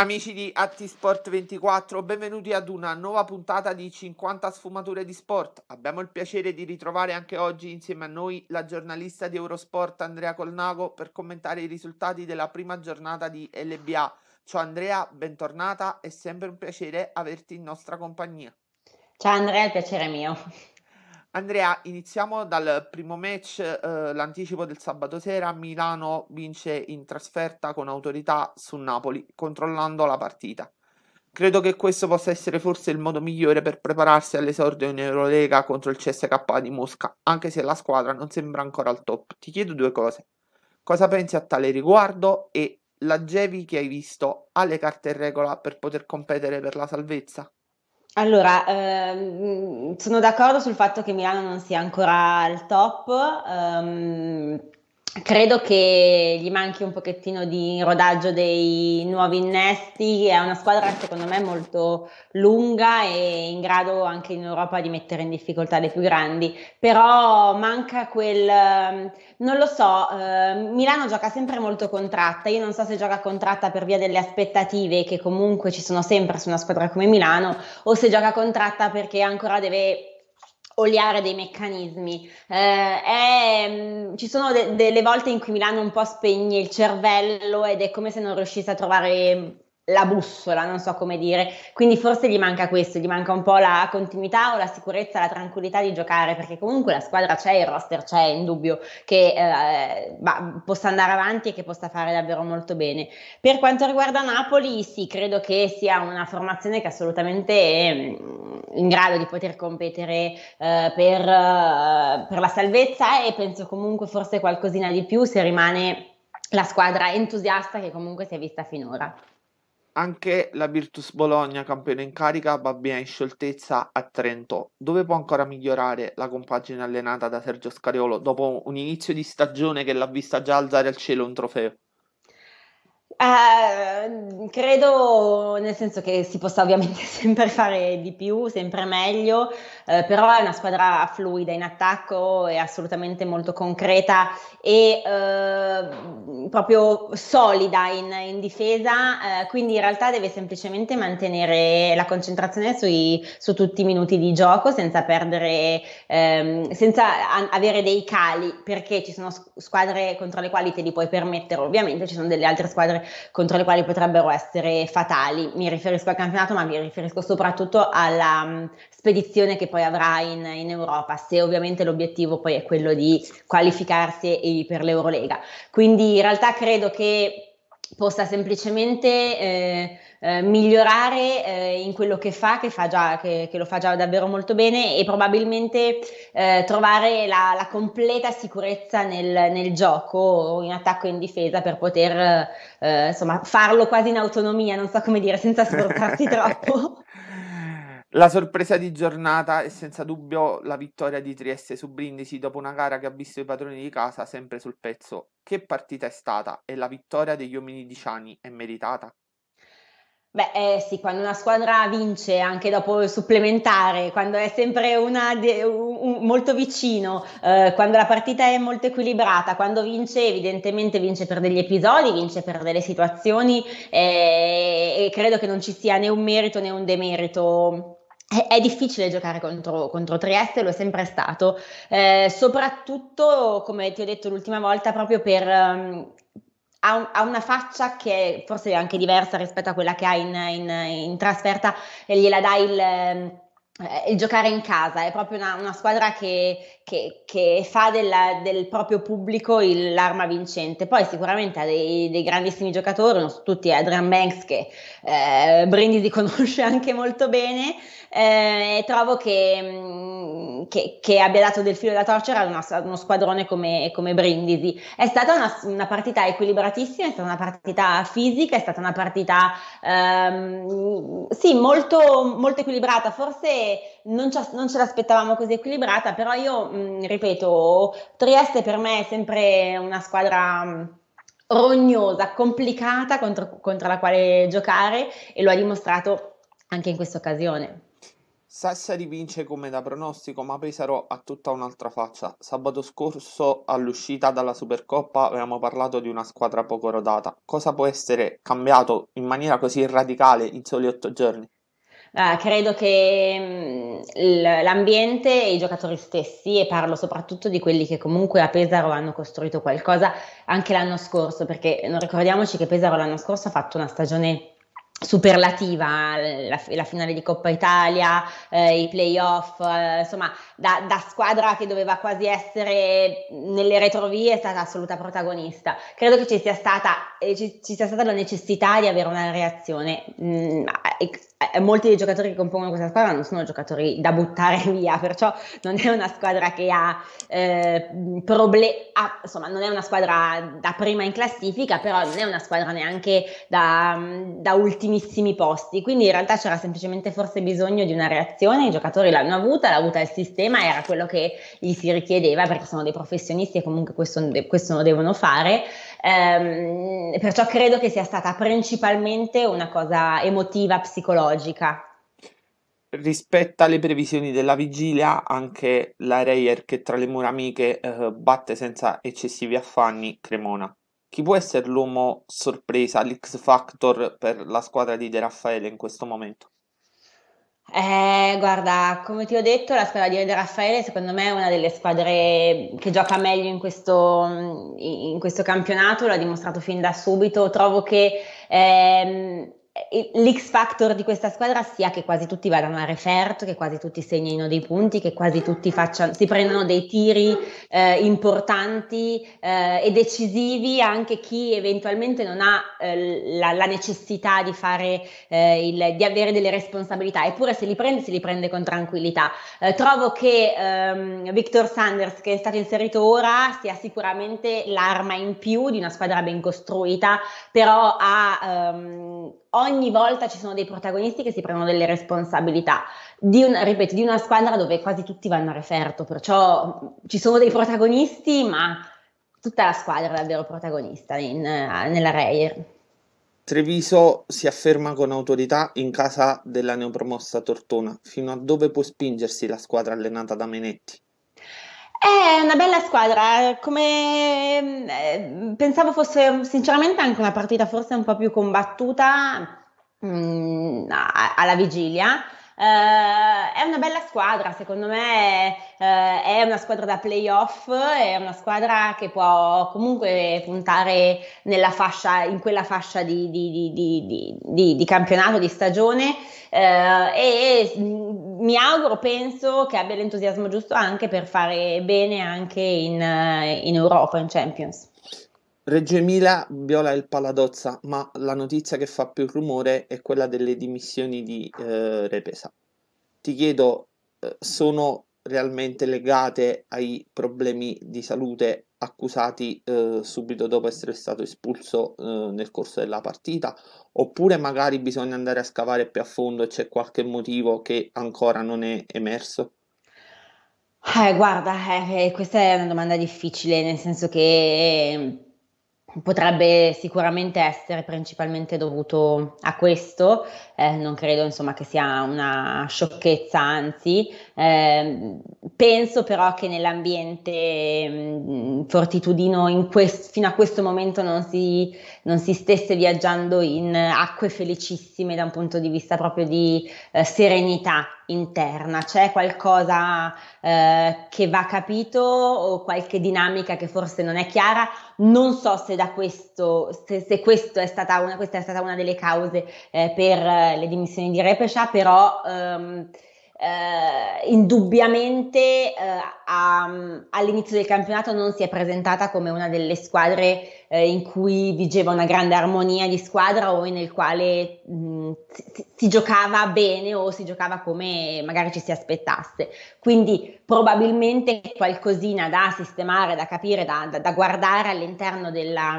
Amici di Atti Sport 24 benvenuti ad una nuova puntata di 50 sfumature di sport. Abbiamo il piacere di ritrovare anche oggi insieme a noi la giornalista di Eurosport Andrea Colnago per commentare i risultati della prima giornata di LBA. Ciao Andrea, bentornata, è sempre un piacere averti in nostra compagnia. Ciao Andrea, il piacere è mio. Andrea, iniziamo dal primo match, eh, l'anticipo del sabato sera. Milano vince in trasferta con autorità su Napoli, controllando la partita. Credo che questo possa essere forse il modo migliore per prepararsi all'esordio in Eurolega contro il CSK di Mosca, anche se la squadra non sembra ancora al top. Ti chiedo due cose. Cosa pensi a tale riguardo e la Gevi che hai visto ha le carte in regola per poter competere per la salvezza? Allora, ehm, sono d'accordo sul fatto che Milano non sia ancora al top. Ehm, Credo che gli manchi un pochettino di rodaggio dei nuovi innesti, è una squadra secondo me molto lunga e in grado anche in Europa di mettere in difficoltà le più grandi, però manca quel, ehm, non lo so, eh, Milano gioca sempre molto contratta, io non so se gioca contratta per via delle aspettative che comunque ci sono sempre su una squadra come Milano o se gioca contratta perché ancora deve oliare dei meccanismi. Eh, è, mm, ci sono de- delle volte in cui Milano un po' spegne il cervello ed è come se non riuscisse a trovare mm, la bussola, non so come dire. Quindi forse gli manca questo, gli manca un po' la continuità o la sicurezza, la tranquillità di giocare, perché comunque la squadra c'è, il roster c'è, in dubbio che eh, bah, possa andare avanti e che possa fare davvero molto bene. Per quanto riguarda Napoli, sì, credo che sia una formazione che assolutamente eh, in grado di poter competere eh, per, eh, per la salvezza e penso comunque forse qualcosina di più se rimane la squadra entusiasta che comunque si è vista finora. Anche la Virtus Bologna, campione in carica, va bene in scioltezza a Trento, dove può ancora migliorare la compagine allenata da Sergio Scariolo dopo un inizio di stagione che l'ha vista già alzare al cielo un trofeo. Uh, credo nel senso che si possa ovviamente sempre fare di più, sempre meglio, uh, però è una squadra fluida in attacco, è assolutamente molto concreta e uh, proprio solida in, in difesa, quindi in realtà deve semplicemente mantenere la concentrazione sui, su tutti i minuti di gioco senza perdere, um, senza a- avere dei cali, perché ci sono squadre contro le quali te li puoi permettere, ovviamente ci sono delle altre squadre contro le quali potrebbero essere fatali. Mi riferisco al campionato, ma mi riferisco soprattutto alla um, spedizione che poi avrà in, in, Europa, se ovviamente l'obiettivo poi è quello di qualificarsi per l'Eurolega. Quindi in realtà credo che possa semplicemente eh, eh, migliorare eh, in quello che fa, che, fa già, che, che, lo fa già davvero molto bene e probabilmente eh, trovare la, la, completa sicurezza nel, nel, gioco in attacco e in difesa per poter eh, insomma farlo quasi in autonomia, non so come dire, senza sforzarsi troppo. La sorpresa di giornata è senza dubbio la vittoria di Trieste su Brindisi dopo una gara che ha visto i padroni di casa sempre sul pezzo. Che partita è stata e la vittoria degli uomini di Ciani è meritata? Beh, eh sì, quando una squadra vince anche dopo il supplementare, quando è sempre una de- un, un, molto vicino, eh, quando la partita è molto equilibrata, quando vince evidentemente vince per degli episodi, vince per delle situazioni eh, e credo che non ci sia né un merito né un demerito è difficile giocare contro, contro, Trieste, lo è sempre stato, eh, soprattutto come ti ho detto l'ultima volta, proprio per... Um, ha, un, ha, una faccia che forse è anche diversa rispetto a quella che ha in, in, in trasferta e gliela dà il... Um, eh, il giocare in casa è proprio una, una squadra che, che, che fa della, del proprio pubblico il, l'arma vincente. Poi sicuramente ha dei, dei grandissimi giocatori, non so tutti, Adrian Banks che eh, Brindisi conosce anche molto bene eh, e trovo che, mm, che, abbia dato del filo da torcere a uno squadrone come, come, Brindisi. È stata una, una, partita equilibratissima, è stata una partita fisica, è stata una partita ehm, sì, molto, molto equilibrata, forse non, non ce l'aspettavamo così equilibrata, però io mh, mm, ripeto, Trieste per me è sempre una squadra... Mh, mm, rognosa, complicata contro, contro la quale giocare e lo ha dimostrato anche in questa occasione. Sassari vince come da pronostico, ma Pesaro ha tutta un'altra faccia. Sabato scorso, all'uscita dalla Supercoppa, avevamo parlato di una squadra poco rodata. Cosa può essere cambiato in maniera così radicale in soli otto giorni? Uh, credo che mh, mm, l'ambiente e i giocatori stessi, e parlo soprattutto di quelli che comunque a Pesaro hanno costruito qualcosa anche l'anno scorso, perché non ricordiamoci che Pesaro l'anno scorso ha fatto una stagione superlativa, la, la, finale di Coppa Italia, eh, i playoff, eh, insomma da, da, squadra che doveva quasi essere nelle retrovie è stata assoluta protagonista. Credo che ci sia stata ci, ci sia stata la necessità di avere una reazione. Mm, molti dei giocatori che compongono questa squadra non sono giocatori da buttare via, perciò non è una squadra che ha eh, problemi, insomma non è una squadra da prima in classifica, però non è una squadra neanche da, da ultimissimi posti, quindi in realtà c'era semplicemente forse bisogno di una reazione, i giocatori l'hanno avuta, l'ha avuta il sistema, era quello che gli si richiedeva perché sono dei professionisti e comunque questo, questo lo devono fare Ehm, perciò credo che sia stata principalmente una cosa emotiva, psicologica. Rispetto alle previsioni della vigilia, anche la Reyer che tra le mura amiche eh, batte senza eccessivi affanni Cremona. Chi può essere l'uomo sorpresa, l'X Factor per la squadra di De Raffaele in questo momento? Eh, guarda, come ti ho detto, la squadra di De Raffaele secondo me è una delle squadre che gioca meglio in questo, in questo campionato, l'ha dimostrato fin da subito. Trovo che ehm, eh, l'X factor di questa squadra sia che quasi tutti vadano a referto, che quasi tutti segnino dei punti, che quasi tutti facciano, si prendano dei tiri eh, importanti eh, e decisivi anche chi eventualmente non ha eh, la, la, necessità di, fare, eh, il, di avere delle responsabilità, eppure se li prende, se li prende con tranquillità. Eh, trovo che ehm, Victor Sanders, che è stato inserito ora, sia sicuramente l'arma in più di una squadra ben costruita, però ha... Ehm, ogni volta ci sono dei protagonisti che si prendono delle responsabilità, di una, ripeto, di una squadra dove quasi tutti vanno a referto, perciò ci sono dei protagonisti, ma tutta la squadra è davvero protagonista in, nella Reier. Treviso si afferma con autorità in casa della neopromossa Tortona, fino a dove può spingersi la squadra allenata da Menetti? È una bella squadra, come eh, pensavo fosse sinceramente anche una partita forse un po' più combattuta mh, mm, alla vigilia. Eh, è una bella squadra, secondo me eh, è una squadra da playoff, è una squadra che può comunque puntare nella fascia, in quella fascia di, di, di, di campionato, di stagione eh, e mm, mi auguro, penso che abbia l'entusiasmo giusto anche per fare bene anche in, in Europa, in Champions. Reggio Emilia viola il Paladozza, ma la notizia che fa più rumore è quella delle dimissioni di eh, Repesa. Ti chiedo, eh, sono realmente legate ai problemi di salute accusati eh, subito dopo essere stato espulso eh, nel corso della partita oppure magari bisogna andare a scavare più a fondo e c'è qualche motivo che ancora non è emerso? Eh, guarda, eh, questa è una domanda difficile, nel senso che potrebbe sicuramente essere principalmente dovuto a questo, eh, non credo insomma che sia una sciocchezza, anzi Ehm, penso però che nell'ambiente mh, mm, fortitudino in quest- fino a questo momento non si, non si, stesse viaggiando in acque felicissime da un punto di vista proprio di eh, serenità interna. C'è qualcosa eh, che va capito o qualche dinamica che forse non è chiara? Non so se, da questo, se, se questo è stata una, questa è stata una delle cause eh, per eh, le dimissioni di Repesha, però... Ehm, eh, indubbiamente eh, a, all'inizio del campionato non si è presentata come una delle squadre eh, in cui vigeva una grande armonia di squadra o nel quale mh, si, si, giocava bene o si giocava come magari ci si aspettasse. Quindi probabilmente qualcosina da sistemare, da capire, da, da, da guardare all'interno della,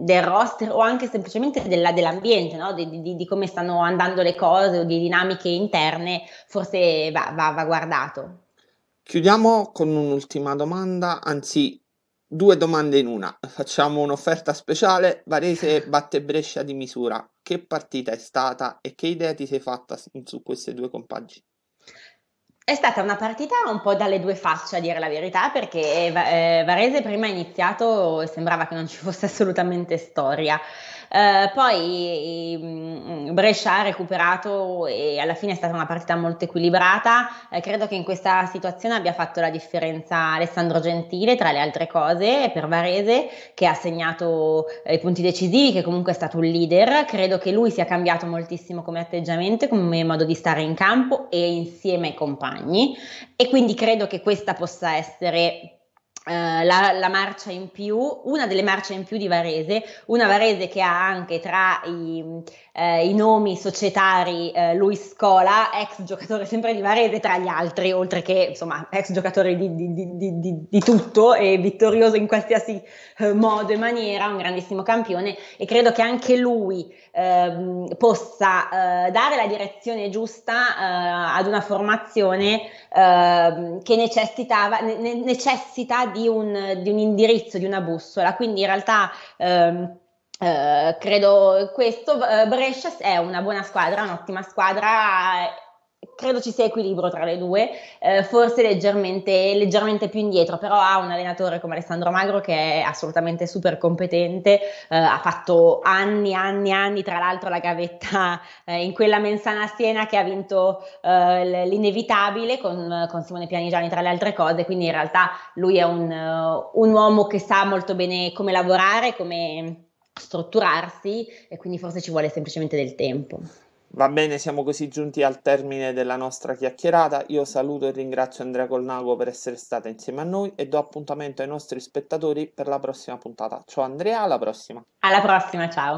del roster o anche semplicemente della, dell'ambiente, no? di, di, di, come stanno andando le cose o di dinamiche interne, forse va, va, va guardato. Chiudiamo con un'ultima domanda, anzi due domande in una. Facciamo un'offerta speciale, Varese batte Brescia di misura che partita è stata e che idea ti sei fatta su queste due compagini? È stata una partita un po' dalle due facce, a dire la verità, perché eh, eh Varese prima ha iniziato e sembrava che non ci fosse assolutamente storia. Eh, poi eh, Brescia ha recuperato e alla fine è stata una partita molto equilibrata. Eh, credo che in questa situazione abbia fatto la differenza Alessandro Gentile, tra le altre cose, per Varese, che ha segnato eh, i punti decisivi, che comunque è stato un leader. Credo che lui sia cambiato moltissimo come atteggiamento, come modo di stare in campo e insieme ai compagni compagni e quindi credo che questa possa essere eh, la, la, marcia in più, una delle marce in più di Varese, una Varese che ha anche tra i, eh, i nomi societari eh, Luis Scola, ex giocatore sempre di Varese tra gli altri, oltre che insomma ex giocatore di, di, di, di tutto e vittorioso in qualsiasi eh, modo e maniera, un grandissimo campione e credo che anche lui ehm, possa eh, dare la direzione giusta eh, ad una formazione ehm, che necessitava, ne, necessita di di un, di un indirizzo, di una bussola. Quindi in realtà... Ehm, eh, credo questo eh, Brescia è una buona squadra, un'ottima squadra eh, credo ci sia equilibrio tra le due, eh, forse leggermente, leggermente, più indietro, però ha un allenatore come Alessandro Magro che è assolutamente super competente, eh, ha fatto anni, anni, anni, tra l'altro la gavetta eh, in quella mensana a Siena che ha vinto eh, l'inevitabile con, con, Simone Pianigiani tra le altre cose, quindi in realtà lui è un, eh, un uomo che sa molto bene come lavorare, come strutturarsi e quindi forse ci vuole semplicemente del tempo. Va bene, siamo così giunti al termine della nostra chiacchierata. Io saluto e ringrazio Andrea Colnago per essere stata insieme a noi e do appuntamento ai nostri spettatori per la prossima puntata. Ciao Andrea, alla prossima. Alla prossima, ciao.